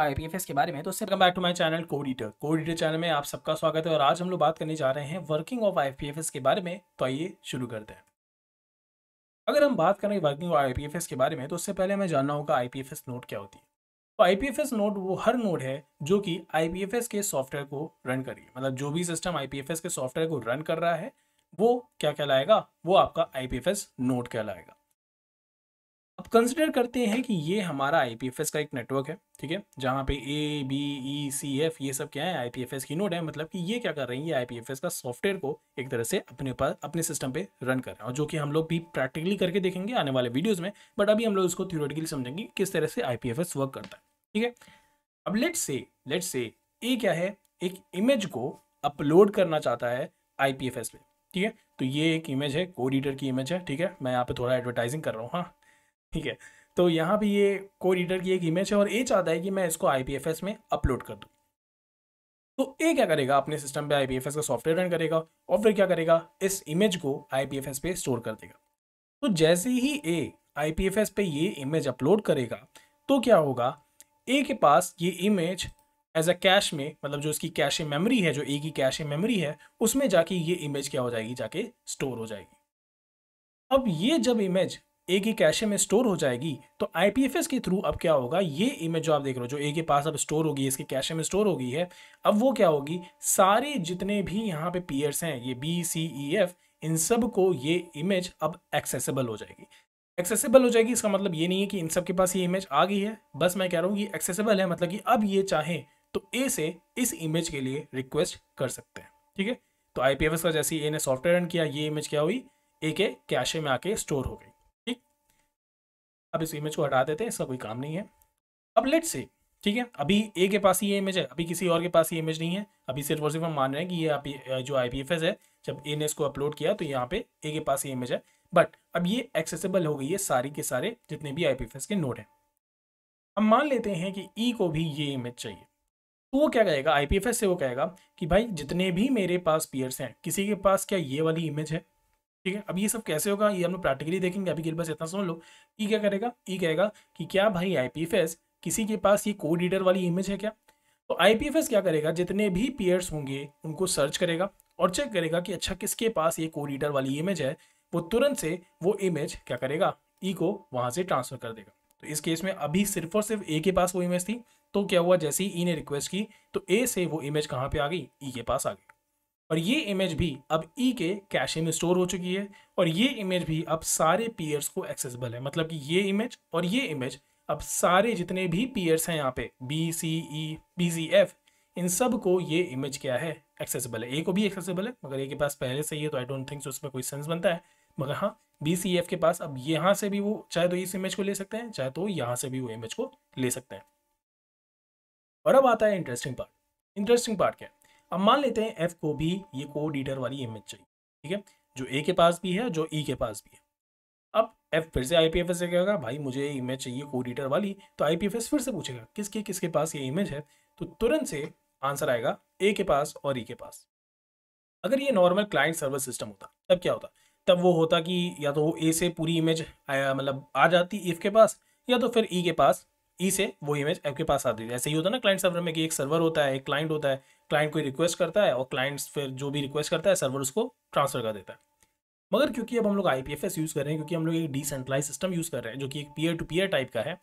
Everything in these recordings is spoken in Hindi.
आईपीएफएस के बारे में तो उससे back to my channel code eater code eater channel में आप सबका स्वागत है और आज हम लोग बात करने जा रहे हैं वर्किंग ऑफ आईपीएफएस के बारे में तो आइए शुरू करते हैं अगर हम बात करें वर्किंग ऑफ आई के बारे में तो उससे पहले हमें जानना होगा आई नोट क्या होती है तो आई नोट वो हर नोट है जो कि आई के सॉफ्टवेयर को रन करिए मतलब जो भी सिस्टम आई के सॉफ्टवेयर को रन कर रहा है वो क्या कहलाएगा वो आपका आई नोट कहलाएगा अब कंसिडर करते हैं कि ये हमारा आई का एक नेटवर्क है ठीक है जहाँ पे A B E C F ये सब क्या है आई पी एफ एस की नोड है मतलब कि ये क्या कर रहे हैं ये आई का सॉफ्टवेयर को एक तरह से अपने पर अपने सिस्टम पे रन कर रहे हैं और जो कि हम लोग भी प्रैक्टिकली करके देखेंगे आने वाले वीडियोज़ में बट अभी हम लोग इसको थियोरेटिकली समझेंगे किस तरह से आई वर्क करता है ठीक है अब लेट से लेट से ए क्या है एक इमेज को अपलोड करना चाहता है आई पे ठीक है तो ये एक इमेज है कोडिटर की इमेज है ठीक है मैं यहाँ पे थोड़ा एडवर्टाइजिंग कर रहा हूँ हाँ ठीक है तो यहाँ पे ये को रीडर की एक इमेज है और ये चाहता है कि मैं इसको आई में अपलोड कर दूँ तो ये क्या करेगा अपने सिस्टम पे आई का सॉफ्टवेयर रन करेगा और फिर क्या करेगा इस इमेज को आई पे स्टोर कर देगा तो जैसे ही ए आई पे ये इमेज अपलोड करेगा तो क्या होगा ए के पास ये इमेज एज अ कैश में मतलब जो इसकी कैश मेमोरी है जो ए की कैश मेमोरी है उसमें जाके ये इमेज क्या हो जाएगी जाके स्टोर हो जाएगी अब ये जब इमेज एक ही कैशे में स्टोर हो जाएगी तो आई के थ्रू अब क्या होगा ये इमेज जो आप देख रहे हो जो ए के पास अब स्टोर होगी इसके कैशे में स्टोर होगी है अब वो क्या होगी सारे जितने भी यहाँ पे पीयर्स हैं ये बी सी ई एफ इन सब को ये इमेज अब एक्सेसिबल हो जाएगी एक्सेसिबल हो जाएगी इसका मतलब ये नहीं है कि इन सब के पास ये इमेज आ गई है बस मैं कह रहा हूँ कि एक्सेसिबल है मतलब कि अब ये चाहें तो ए से इस इमेज के लिए रिक्वेस्ट कर सकते हैं ठीक है तो आई का जैसे ए ने सॉफ्टवेयर रन किया ये इमेज क्या हुई ए के कैशे में आके स्टोर हो गई अब इस इमेज को हटा देते हैं इसका कोई काम नहीं है अब लेट से ठीक है अभी ए के पास ये इमेज है अभी किसी और के पास ये इमेज नहीं है अभी सिर्फ और सिर्फ हम मान रहे हैं कि ये आप जो आई पी एफ एस है जब ए ने इसको अपलोड किया तो यहाँ पे ए के पास ये इमेज है बट अब ये एक्सेसिबल हो गई है सारी के सारे जितने भी आई पी एफ एस के नोड हैं हम मान लेते हैं कि ई e को भी ये इमेज चाहिए तो वो क्या कहेगा आई पी एफ एस से वो कहेगा कि भाई जितने भी मेरे पास पियर्स हैं किसी के पास क्या ये वाली इमेज है ठीक है अब ये सब कैसे होगा ये हम लोग प्रैक्टिकली देखेंगे अभी के बस इतना सुन लो ई e क्या करेगा ई e कहेगा कि क्या भाई आई किसी के पास ये कोड रीडर वाली इमेज है क्या तो आई क्या करेगा जितने भी पेयर्स होंगे उनको सर्च करेगा और चेक करेगा कि अच्छा किसके पास ये कोड रीडर वाली इमेज है वो तुरंत से वो इमेज क्या करेगा ई e को वहाँ से ट्रांसफर कर देगा तो इस केस में अभी सिर्फ और सिर्फ ए के पास वो इमेज थी तो क्या हुआ जैसे ही ई ने रिक्वेस्ट की तो ए से वो इमेज कहाँ पे आ गई ई के पास आ गई और ये इमेज भी अब ई e के कैशे में स्टोर हो चुकी है और ये इमेज भी अब सारे पीयर्स को एक्सेसिबल है मतलब कि ये इमेज और ये इमेज अब सारे जितने भी पीयर्स हैं यहाँ पे B C E B C F इन सब को ये इमेज क्या है एक्सेसिबल है ए को भी एक्सेसिबल है मगर ए के पास पहले से ही है तो आई डोंट थिंक उसमें कोई सेंस बनता है मगर हाँ बी सी एफ के पास अब यहाँ से भी वो चाहे तो इस इमेज को ले सकते हैं चाहे तो यहाँ से भी वो इमेज को ले सकते हैं और अब आता है इंटरेस्टिंग पार्ट इंटरेस्टिंग पार्ट क्या है अब मान लेते हैं एफ को भी ये कोऑर्डिनेटर वाली इमेज चाहिए ठीक है जो ए के पास भी है जो ई e के पास भी है अब एफ फिर से आई पी एफ एस से कहेगा भाई मुझे इमेज चाहिए कोऑर्डिनेटर वाली तो आई पी एफ एस फिर से पूछेगा किसके किसके पास ये इमेज है तो तुरंत से आंसर आएगा ए के पास और ई e के पास अगर ये नॉर्मल क्लाइंट सर्वर सिस्टम होता तब क्या होता तब वो होता कि या तो ए से पूरी इमेज मतलब आ जाती इफ के पास या तो फिर ई e के पास ई से वो इमेज आपके पास आती है ऐसे ही होता है ना क्लाइंट सर्वर में कि एक सर्वर होता है एक क्लाइंट होता है क्लाइंट कोई रिक्वेस्ट करता है और क्लाइंट फिर जो भी रिक्वेस्ट करता है सर्वर उसको ट्रांसफर कर देता है मगर क्योंकि अब हम लोग आई यूज़ कर रहे हैं क्योंकि हम लोग एक डिसेंट्रलाइज सिस्टम यूज़ कर रहे हैं जो कि एक पीयर टू पीयर टाइप का है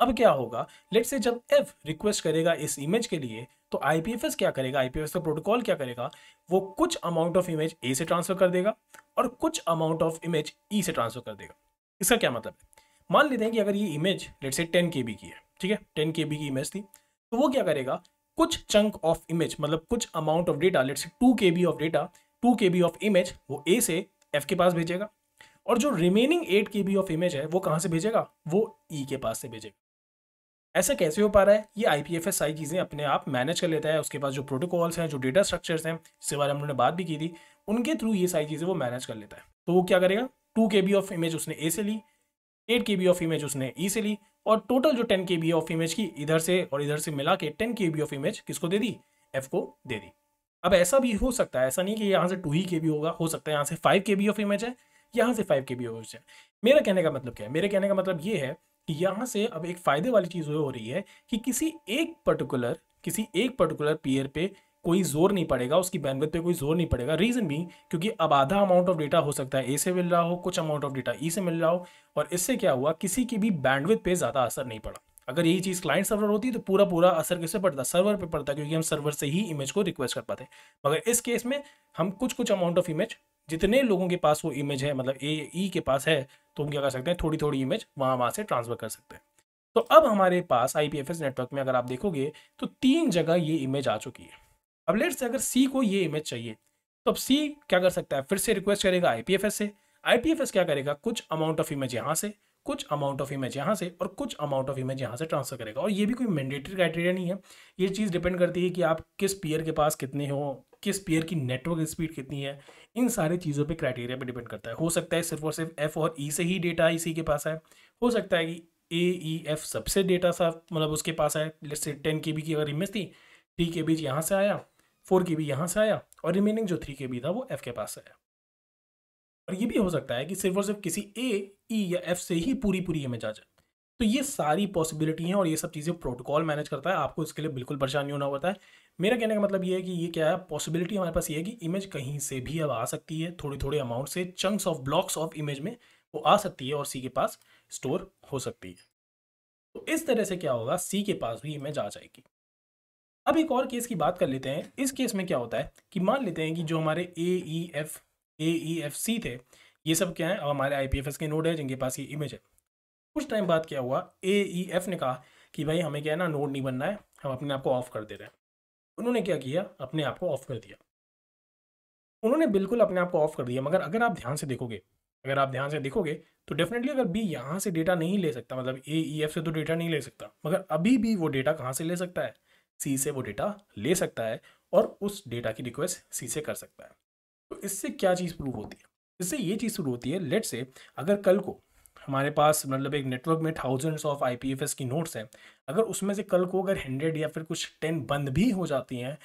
अब क्या होगा लेट से जब एफ रिक्वेस्ट करेगा इस इमेज के लिए तो आई क्या करेगा आई का प्रोटोकॉल क्या करेगा वो कुछ अमाउंट ऑफ इमेज ए से ट्रांसफर कर देगा और कुछ अमाउंट ऑफ इमेज ई से ट्रांसफर कर देगा इसका क्या मतलब है मान लेते हैं कि अगर ये image let say ten K B की है ठीक है टेन के बी की इमेज थी तो वो क्या करेगा कुछ चंक ऑफ इमेज मतलब कुछ amount of data let say two K B of data two K B of image वो ए से एफ के पास भेजेगा और जो remaining eight K B of image है वो कहाँ से भेजेगा वो ई e के पास से भेजेगा ऐसा कैसे हो पा रहा है ये आई पी एफ एस सारी चीज़ें अपने आप मैनेज कर लेता है उसके पास जो प्रोटोकॉल्स हैं जो डेटा स्ट्रक्चर्स हैं जिसके बारे में उन्होंने बात भी की थी उनके थ्रू ये सारी चीज़ें वो मैनेज कर लेता है तो वो क्या करेगा to K B of image उसने ए से ली एट के ऑफ इमेज उसने ई से ली और टोटल जो टेन के ऑफ इमेज की इधर से और इधर से मिला के टेन के ऑफ इमेज किसको दे दी एफ को दे दी अब ऐसा भी हो सकता है ऐसा नहीं कि यहाँ से टू ही के बी होगा हो सकता है यहाँ से फाइव के बी ऑफ इमेज है यहाँ से फाइव के बी ऑफ इमेज है मेरा कहने का मतलब क्या है मेरे कहने का मतलब ये है कि यहाँ से अब एक फ़ायदे वाली चीज़ हो रही है कि किसी एक पर्टिकुलर किसी एक पर्टिकुलर पीयर पे कोई जोर नहीं पड़ेगा उसकी बैंडविथ पे कोई जोर नहीं पड़ेगा रीज़न भी क्योंकि अब आधा अमाउंट ऑफ डेटा हो सकता है ए से मिल रहा हो कुछ अमाउंट ऑफ डेटा ई से मिल रहा हो और इससे क्या हुआ किसी की भी बैंडविद पे ज़्यादा असर नहीं पड़ा अगर यही चीज़ क्लाइंट सर्वर होती तो पूरा पूरा असर किससे पड़ता सर्वर पे पड़ता क्योंकि हम सर्वर से ही इमेज को रिक्वेस्ट कर पाते मगर इस केस में हम कुछ कुछ अमाउंट ऑफ इमेज जितने लोगों के पास वो इमेज है मतलब ए ई e के पास है तो हम क्या कर सकते हैं थोड़ी थोड़ी इमेज वहाँ वहाँ से ट्रांसफ़र कर सकते हैं तो अब हमारे पास आई नेटवर्क में अगर आप देखोगे तो तीन जगह ये इमेज आ चुकी है अब लेट से अगर सी को ये इमेज चाहिए तो अब सी क्या कर सकता है फिर से रिक्वेस्ट करेगा आईपीएफएस से आईपीएफएस क्या करेगा कुछ अमाउंट ऑफ इमेज यहाँ से कुछ अमाउंट ऑफ इमेज यहाँ से और कुछ अमाउंट ऑफ इमेज यहाँ से ट्रांसफर करेगा और ये भी कोई मैंडेटरी क्राइटेरिया नहीं है ये चीज़ डिपेंड करती है कि आप किस पेयर के पास कितने हो किस पेयर की नेटवर्क स्पीड कितनी है इन सारी चीज़ों पे क्राइटेरिया पे डिपेंड करता है हो सकता है सिर्फ और सिर्फ एफ और ई e से ही डेटा इसी के पास है हो सकता है कि ए ई एफ सबसे डेटा सा मतलब उसके पास है जैसे टेन के बी की अगर इमेज थी थ्री के बीच यहाँ से आया फोर के बी यहाँ से आया और रिमेनिंग जो थ्री के बी था वो एफ के पास आया और ये भी हो सकता है कि सिर्फ और सिर्फ किसी ए ई e या एफ से ही पूरी पूरी इमेज आ जाए तो ये सारी पॉसिबिलिटी हैं और ये सब चीज़ें प्रोटोकॉल मैनेज करता है आपको इसके लिए बिल्कुल परेशान नहीं होना होता है मेरा कहने का मतलब ये है कि ये क्या है पॉसिबिलिटी हमारे पास ये है कि इमेज कहीं से भी अब आ सकती है थोड़ी थोड़े अमाउंट से chunks of blocks of image में वो आ सकती है और सी के पास स्टोर हो सकती है तो इस तरह से क्या होगा सी के पास भी इमेज आ जाएगी अब एक और केस की बात कर लेते हैं इस केस में क्या होता है कि मान लेते हैं कि जो हमारे ए E F A E F C थे ये सब क्या है अब हमारे आई पी एफ एस के नोड है जिनके पास ये इमेज है कुछ टाइम बाद क्या हुआ ए ई एफ ने कहा कि भाई हमें क्या है ना नोड नहीं बनना है हम अपने आप को ऑफ कर दे रहे हैं उन्होंने क्या किया अपने आप को ऑफ कर दिया उन्होंने बिल्कुल अपने आप को ऑफ कर दिया मगर अगर आप ध्यान से देखोगे अगर आप ध्यान से देखोगे तो डेफिनेटली अगर बी यहाँ से डेटा नहीं ले सकता मतलब ए ई एफ से तो डेटा नहीं ले सकता मगर अभी भी वो डेटा कहाँ से ले सकता है सी से वो डेटा ले सकता है और उस डेटा की रिक्वेस्ट सी से कर सकता है तो इससे क्या चीज़ प्रूव होती है इससे ये चीज़ शुरू होती है लेट से अगर कल को हमारे पास मतलब एक नेटवर्क में थाउजेंड्स ऑफ आई की नोट्स हैं अगर उसमें से कल को अगर हंड्रेड या फिर कुछ टेन बंद भी हो जाती हैं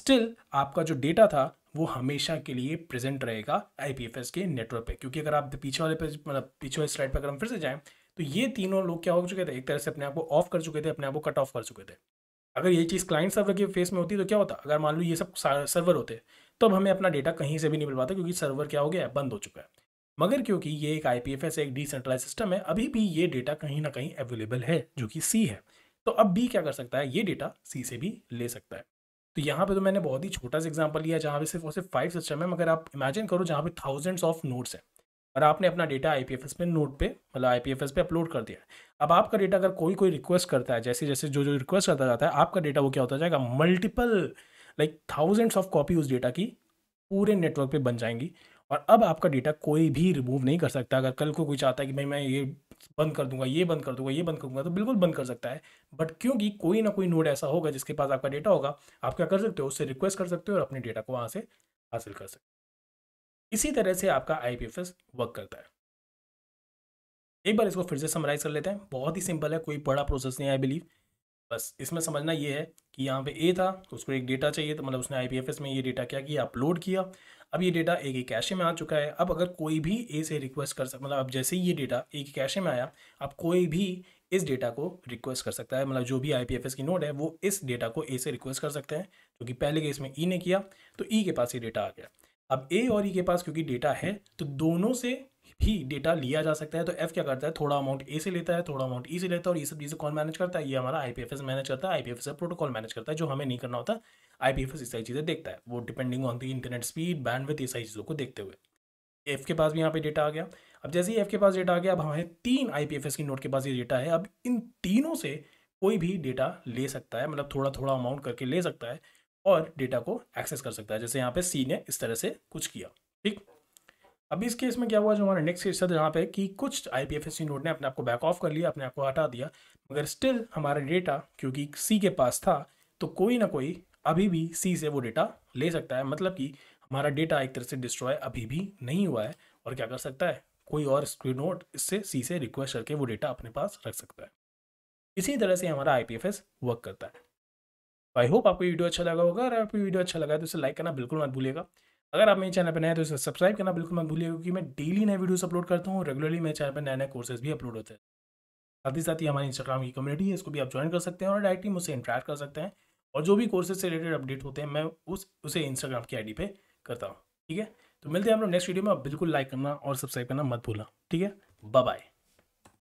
स्टिल आपका जो डेटा था वो हमेशा के लिए प्रेजेंट रहेगा आई के नेटवर्क पे क्योंकि अगर आप पीछे वाले पे मतलब पीछे वाले स्लाइड पर अगर हम फिर से जाएँ तो ये तीनों लोग क्या हो चुके थे एक तरह से अपने आप को ऑफ कर चुके थे अपने आप को कट ऑफ कर चुके थे अगर ये चीज़ क्लाइंट सर्वर के फेस में होती तो क्या होता अगर मान लो ये सब सर्वर होते तो अब हमें अपना डेटा कहीं से भी नहीं मिल पाता क्योंकि सर्वर क्या हो गया है बंद हो चुका है मगर क्योंकि ये एक आई पी एफ एक डिसेंट्रलाइज सिस्टम है अभी भी ये डेटा कहीं ना कहीं अवेलेबल है जो कि सी है तो अब बी क्या कर सकता है ये डेटा सी से भी ले सकता है तो यहाँ पे तो मैंने बहुत ही छोटा सा एग्जांपल लिया जहाँ पे सिर्फ और सिर्फ फाइव सिस्टम है मगर आप इमेजिन करो जहाँ पे थाउजेंड्स ऑफ नोट्स हैं और आपने अपना data I P F S पे नोट पे मतलब आई पी एफ एस पे अपलोड कर दिया अब आपका डेटा अगर कोई कोई रिक्वेस्ट करता है जैसे जैसे जो जो रिक्वेस्ट करता जाता है आपका डेटा वो क्या होता जाएगा multiple like thousands of copy उस डेटा की पूरे नेटवर्क पे बन जाएंगी और अब आपका डेटा कोई भी रिमूव नहीं कर सकता अगर कल को कोई चाहता है कि भाई मैं ये बंद कर दूंगा ये बंद कर दूंगा ये बंद कर दूंगा तो बिल्कुल बंद कर सकता है बट क्योंकि कोई ना कोई नोड ऐसा होगा जिसके पास आपका डेटा होगा आप क्या कर सकते हो उससे रिक्वेस्ट कर सकते हो और अपने डेटा को वहाँ से हासिल कर सकते हो इसी तरह से आपका आई वर्क करता है एक बार इसको फिर से समराइज कर लेते हैं बहुत ही सिंपल है कोई बड़ा प्रोसेस नहीं आई बिलीव बस इसमें समझना ये है कि यहाँ पे ए था उसको एक डेटा चाहिए तो मतलब उसने आई में ये डेटा क्या किया अपलोड किया अब ये डेटा एक ही कैशे में आ चुका है अब अगर कोई भी ए से रिक्वेस्ट कर सकता मतलब अब जैसे ही ये डेटा एक ही कैशे में आया अब कोई भी इस डेटा को रिक्वेस्ट कर सकता है मतलब जो भी आई की नोट है वो इस डेटा को ए से रिक्वेस्ट कर सकते हैं क्योंकि तो पहले के इसमें ई ने किया तो ई e के पास ये डेटा आ गया अब ए और ई e के पास क्योंकि डेटा है तो दोनों से ही डेटा लिया जा सकता है तो एफ क्या करता है थोड़ा अमाउंट ए से लेता है थोड़ा अमाउंट ई e से लेता है और ये सब चीज़ें कौन मैनेज करता है ये हमारा I P F S manage करता है I P F IPFS protocol manage करता है जो हमें नहीं करना होता आई पी एफ एस इस सारी चीज़ें देखता है वो depending on the internet speed bandwidth ये सारी चीज़ों को देखते हुए एफ के पास भी यहाँ पे डेटा आ गया अब जैसे ही एफ के पास डेटा आ गया अब हमारे तीन आई पी एफ एस की नोट के पास ये डेटा है अब इन तीनों से कोई भी डेटा ले सकता है मतलब थोड़ा थोड़ा अमाउंट करके ले सकता है और डेटा को एक्सेस कर सकता है जैसे यहाँ पे सी ने इस तरह से कुछ किया ठीक अभी इस केस में क्या हुआ जो हमारा नेक्स्ट केस था जहाँ पे कि कुछ I P F S C node ने अपने आपको बैक ऑफ कर लिया अपने आपको हटा दिया मगर स्टिल हमारा डेटा क्योंकि सी के पास था तो कोई ना कोई अभी भी सी से वो डेटा ले सकता है मतलब कि हमारा डेटा एक तरह से डिस्ट्रॉय अभी भी नहीं हुआ है और क्या कर सकता है कोई और स्क्रीन नोट इससे सी से रिक्वेस्ट करके वो डेटा अपने पास रख सकता है इसी तरह से हमारा आई वर्क करता है आई तो होप आपको वीडियो अच्छा लगा होगा अगर आपको वीडियो अच्छा लगा तो इसे लाइक करना बिल्कुल मत भूलिएगा अगर आप मेरे चैनल पर नए हैं तो इसे सब्सक्राइब करना बिल्कुल मत भूलिएगा क्योंकि मैं डेली नए वीडियोस अपलोड करता हूँ रेगुलरली मेरे चैनल पर नए नए कोर्सेज भी अपलोड होते हैं साथ ही साथ ही हमारी इंस्टाग्राम की कम्युनिटी है इसको भी आप ज्वाइन कर सकते हैं और डायरेक्टली मुझसे इंटरेक्ट कर सकते हैं और जो भी कोर्सेज से रिलेटेड अपडेट होते हैं मैं उस उसे इंस्टाग्राम की आई पे करता हूँ ठीक है तो मिलते हैं हम लोग नेक्स्ट वीडियो में आप बिल्कुल लाइक करना और सब्सक्राइब करना मत भूलना ठीक है बाय